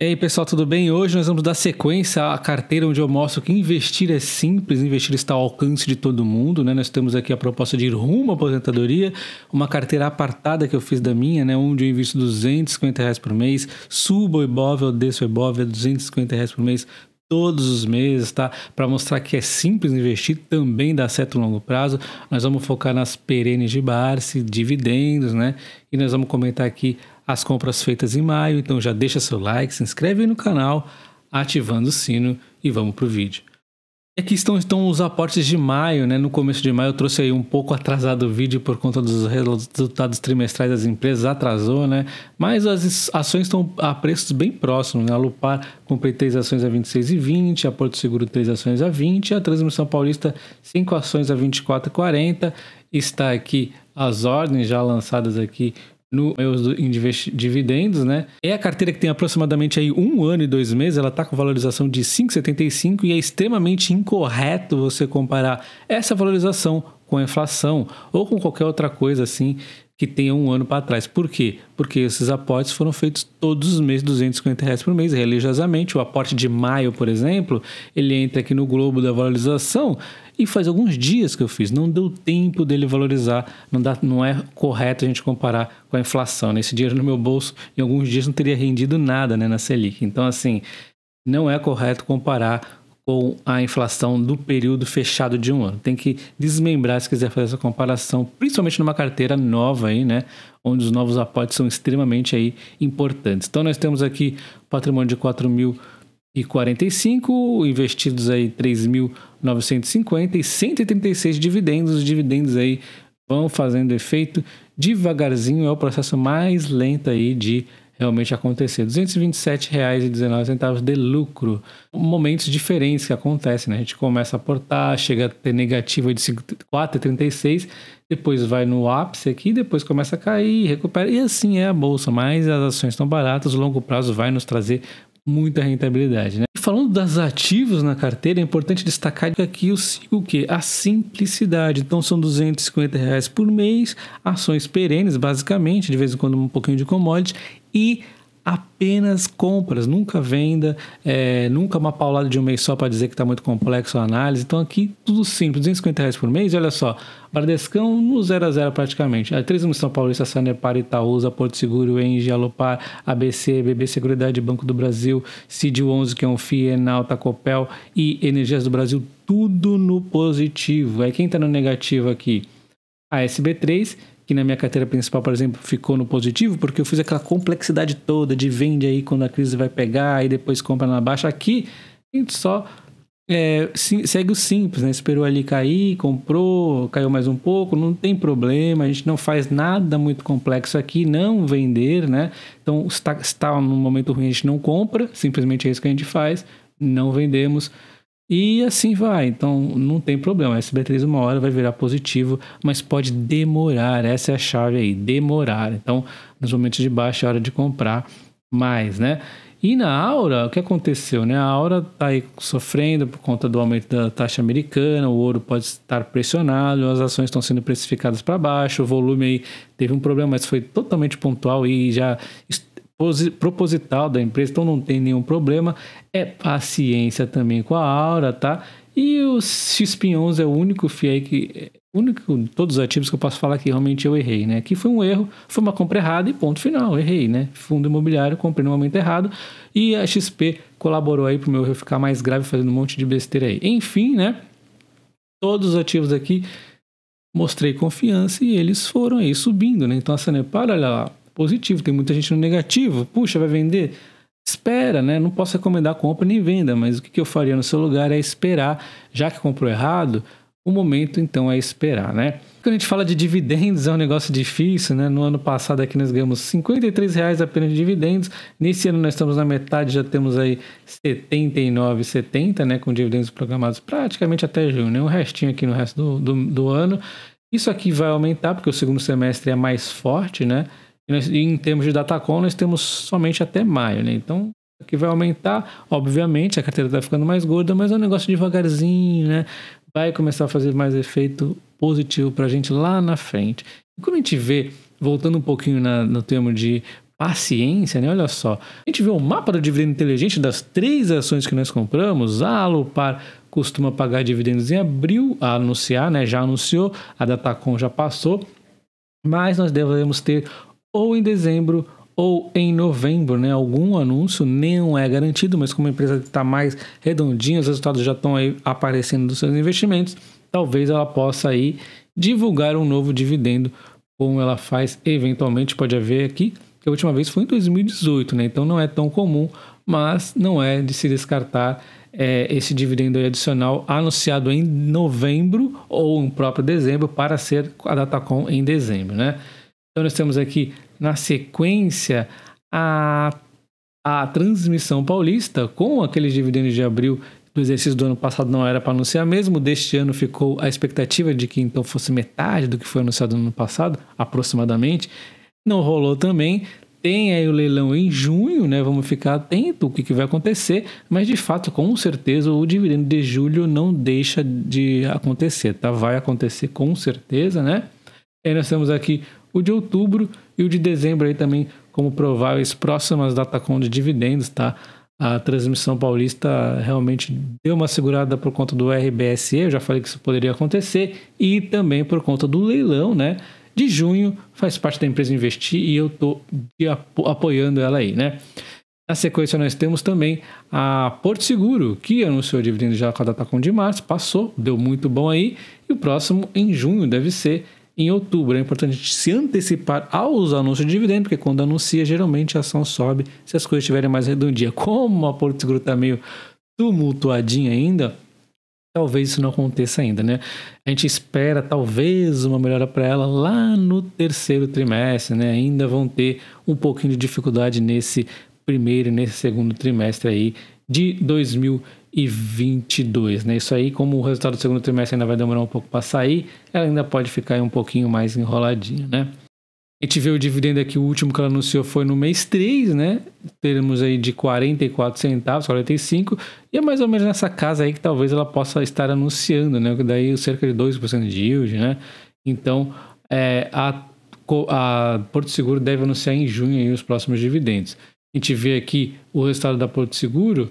E aí, pessoal, tudo bem? Hoje nós vamos dar sequência à carteira onde eu mostro que investir é simples, investir está ao alcance de todo mundo, né? Nós temos aqui a proposta de ir rumo à aposentadoria, uma carteira apartada que eu fiz da minha, né? Onde eu invisto 250 reais por mês, subo o Ibov ou desço o Ibov, é 250 reais por mês todos os meses, tá? Para mostrar que é simples investir, também dá certo a longo prazo. Nós vamos focar nas perenes de Barsi, dividendos, né? E nós vamos comentar aqui as compras feitas em maio, então já deixa seu like, se inscreve no canal, ativando o sino e vamos pro vídeo. E aqui estão, estão os aportes de maio, né? No começo de maio eu trouxe aí um pouco atrasado o vídeo por conta dos resultados trimestrais das empresas, atrasou, né? Mas as ações estão a preços bem próximos, né? A Lupar comprei três ações a 26,20, a Porto Seguro três ações a 20, a Transmissão Paulista cinco ações a 24,40. Está aqui as ordens já lançadas aqui no meus dividendos, né? É a carteira que tem aproximadamente aí um ano e dois meses, ela está com valorização de 5,75 e é extremamente incorreto você comparar essa valorização com a inflação ou com qualquer outra coisa assim que tenha um ano para trás. Por quê? Porque esses aportes foram feitos todos os meses, 250 reais por mês, religiosamente. O aporte de maio, por exemplo, ele entra aqui no globo da valorização e faz alguns dias que eu fiz. Não deu tempo dele valorizar, não, dá, não é correto a gente comparar com a inflação. Nesse né? Esse dinheiro no meu bolso, em alguns dias, não teria rendido nada né, na Selic. Então, assim, não é correto comparar com a inflação do período fechado de um ano. Tem que desmembrar se quiser fazer essa comparação, principalmente numa carteira nova aí, né? Onde os novos aportes são extremamente aí importantes. Então nós temos aqui patrimônio de 4.045, investidos aí 3.950 e 136 dividendos. Os dividendos aí vão fazendo efeito devagarzinho, é o processo mais lento aí de realmente acontecer. R$ 227,19 de lucro. Momentos diferentes que acontecem, né? A gente começa a portar, chega a ter negativo de 4,36, depois vai no ápice aqui, depois começa a cair, recupera. E assim é a bolsa, mas as ações estão baratas, o longo prazo vai nos trazer muita rentabilidade, né? E falando das ativos na carteira, é importante destacar que aqui o o quê? A simplicidade. Então são 250 reais por mês, ações perenes, basicamente, de vez em quando um pouquinho de commodity e apenas compras, nunca venda, é, nunca uma paulada de um mês só para dizer que está muito complexo a análise. Então aqui tudo simples, 250 reais por mês. E olha só, Bradescão no 0 a 0 praticamente. A Três São Paulista, Sanepar, Itaúsa, Porto Seguro, Engie, Alopar, ABC, BB Seguridade, Banco do Brasil, Cid 11, que é um FIE, Enalta, Copel e Energias do Brasil, tudo no positivo. Aí quem está no negativo aqui? A SB3, que na minha carteira principal, por exemplo, ficou no positivo, porque eu fiz aquela complexidade toda de vende aí quando a crise vai pegar e depois compra na baixa. Aqui, a gente só é, segue o simples, né? Esperou ali cair, comprou, caiu mais um pouco, não tem problema, a gente não faz nada muito complexo aqui, não vender, né? Então, está, está num momento ruim, a gente não compra, simplesmente é isso que a gente faz, não vendemos. E assim vai, então não tem problema. SB3 uma hora vai virar positivo, mas pode demorar. Essa é a chave aí, demorar. Então, nos momentos de baixa é hora de comprar mais, né? E na Aura, o que aconteceu? Né? A Aura tá aí sofrendo por conta do aumento da taxa americana, o ouro pode estar pressionado, as ações estão sendo precificadas para baixo, o volume aí teve um problema, mas foi totalmente pontual e já proposital da empresa, então não tem nenhum problema. É paciência também com a Aura, tá? E o XP11 é o único FII que. É, único, todos os ativos que eu posso falar que realmente eu errei, né? Que foi um erro, foi uma compra errada e ponto final, errei, né? Fundo imobiliário, comprei no momento errado e a XP colaborou aí para o meu erro ficar mais grave fazendo um monte de besteira aí. Enfim, né? Todos os ativos aqui mostrei confiança e eles foram aí subindo, né? Então a Sanepar, olha lá, positivo, tem muita gente no negativo. Puxa, vai vender? Espera, né? Não posso recomendar compra nem venda, mas o que eu faria no seu lugar é esperar, já que comprou errado, o momento então é esperar, né? Quando a gente fala de dividendos, é um negócio difícil, né? No ano passado aqui nós ganhamos R$ reais apenas de dividendos. Nesse ano nós estamos na metade, já temos aí R$ 79,70, né? Com dividendos programados praticamente até junho, né? O restinho aqui no resto do, do, do ano. Isso aqui vai aumentar porque o segundo semestre é mais forte, né? E em termos de Datacom, nós temos somente até maio, né? Então, que vai aumentar, obviamente, a carteira está ficando mais gorda, mas é um negócio devagarzinho, né? Vai começar a fazer mais efeito positivo para a gente lá na frente. E quando a gente vê, voltando um pouquinho na, no termo de paciência, né? Olha só, a gente vê o mapa do dividendo inteligente das três ações que nós compramos, a Alupar costuma pagar dividendos em abril, a anunciar, né? Já anunciou, a Datacom já passou, mas nós devemos ter ou em dezembro ou em novembro, né? Algum anúncio não é garantido, mas como a empresa está mais redondinha, os resultados já estão aí aparecendo dos seus investimentos, talvez ela possa aí divulgar um novo dividendo, como ela faz eventualmente, pode haver aqui, que a última vez foi em 2018, né? Então não é tão comum, mas não é de se descartar é, esse dividendo adicional anunciado em novembro ou em próprio dezembro para ser a Datacom em dezembro, né? Então nós temos aqui na sequência a, a transmissão paulista com aqueles dividendos de abril do exercício do ano passado não era para anunciar mesmo, deste ano ficou a expectativa de que então fosse metade do que foi anunciado no ano passado, aproximadamente. Não rolou também. Tem aí o leilão em junho, né? Vamos ficar atento o que, que vai acontecer, mas de fato, com certeza, o dividendo de julho não deixa de acontecer, tá? Vai acontecer com certeza, né? E aí nós temos aqui o de outubro e o de dezembro aí também como prováveis próximas com de dividendos, tá? A transmissão paulista realmente deu uma segurada por conta do RBSE, eu já falei que isso poderia acontecer, e também por conta do leilão, né? De junho, faz parte da empresa investir e eu tô apoiando ela aí, né? Na sequência, nós temos também a Porto Seguro, que anunciou dividendos já com a data com de março, passou, deu muito bom aí, e o próximo em junho deve ser em outubro. É importante se antecipar aos anúncios de dividendo, porque quando anuncia, geralmente a ação sobe se as coisas estiverem mais redondinhas. Como a Porto Seguro está meio tumultuadinha ainda, talvez isso não aconteça ainda, né? A gente espera talvez uma melhora para ela lá no terceiro trimestre, né? Ainda vão ter um pouquinho de dificuldade nesse primeiro e nesse segundo trimestre aí de 2022. Né? Isso aí, como o resultado do segundo trimestre ainda vai demorar um pouco para sair, ela ainda pode ficar um pouquinho mais enroladinha. Né? A gente vê o dividendo aqui, o último que ela anunciou foi no mês 3, né? Teremos aí de 44 centavos, 45, e é mais ou menos nessa casa aí que talvez ela possa estar anunciando, né? Daí cerca de 2% de yield, né? Então, é, a, a Porto Seguro deve anunciar em junho os próximos dividendos a gente vê aqui o resultado da Porto Seguro,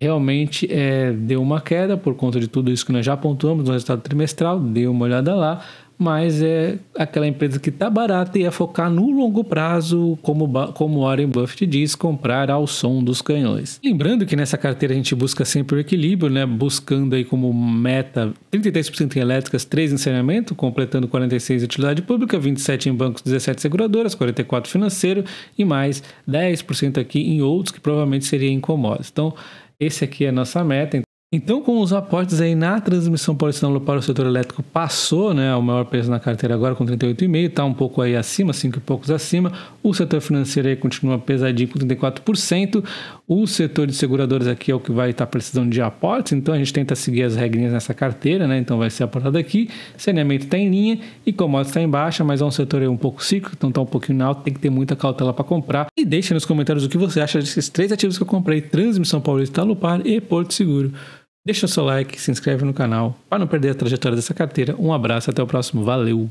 realmente é, deu uma queda por conta de tudo isso que nós já apontamos no resultado trimestral, dê uma olhada lá mas é aquela empresa que está barata e é focar no longo prazo, como, como Warren Buffett diz, comprar ao som dos canhões. Lembrando que nessa carteira a gente busca sempre o equilíbrio, né? buscando aí como meta 33% em elétricas, 3% em saneamento, completando 46% em utilidade pública, 27% em bancos, 17% seguradoras, 44% financeiro e mais 10% aqui em outros que provavelmente seriam incomodos. Então, esse aqui é a nossa meta. Então, com os aportes aí na transmissão polietanol para o setor elétrico passou, né, o maior peso na carteira agora com 38,5, está um pouco aí acima, 5 e poucos acima. O setor financeiro aí continua pesadinho com 34%. O setor de seguradores aqui é o que vai estar tá precisando de aportes, então a gente tenta seguir as regrinhas nessa carteira, né? Então vai ser aportado aqui. Saneamento está em linha e commodities está em baixa, mas é um setor aí um pouco cíclico, então está um pouquinho na alta, tem que ter muita cautela para comprar. E deixa nos comentários o que você acha desses três ativos que eu comprei: Transmissão Paulista, Lupar e Porto Seguro. Deixa o seu like, se inscreve no canal para não perder a trajetória dessa carteira. Um abraço, até o próximo. Valeu!